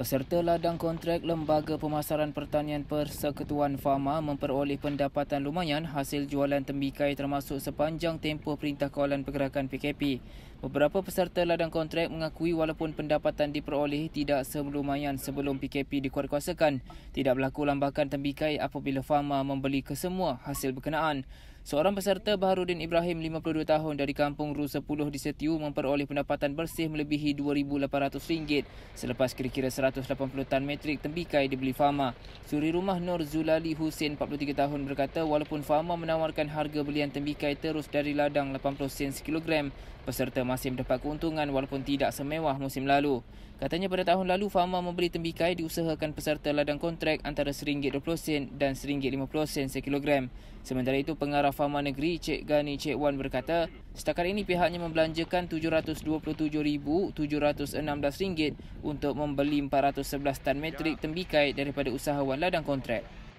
peserta ladang kontrak Lembaga Pemasaran Pertanian Persekutuan Fama memperoleh pendapatan lumayan hasil jualan tembikai termasuk sepanjang tempoh Perintah Kawalan Pergerakan PKP. Beberapa peserta ladang kontrak mengakui walaupun pendapatan diperoleh tidak semelumayan sebelum PKP dikuatkuasakan, tidak berlaku lambakan tembikai apabila Fama membeli kesemua hasil berkenaan. Seorang peserta Baharudin Ibrahim 52 tahun dari kampung Ru 10 di Setiu memperoleh pendapatan bersih melebihi RM2,800 selepas kira-kira 180 tan metrik tembikai dibeli Fama. Suri rumah Nur Zulali Husin 43 tahun berkata walaupun Fama menawarkan harga belian tembikai terus dari ladang 80 sen sekilogram, peserta masih mendapat keuntungan walaupun tidak semewah musim lalu. Katanya pada tahun lalu Fama membeli tembikai diusahakan peserta ladang kontrak antara RM1.20 dan RM1.50 sekilogram. Sementara itu, pengarah Fama Negeri Cik Gani Cik Wan berkata, setakat ini pihaknya membelanjakan RM727,716 untuk membeli 411 tan metrik tembikai daripada usahawan ladang kontrak.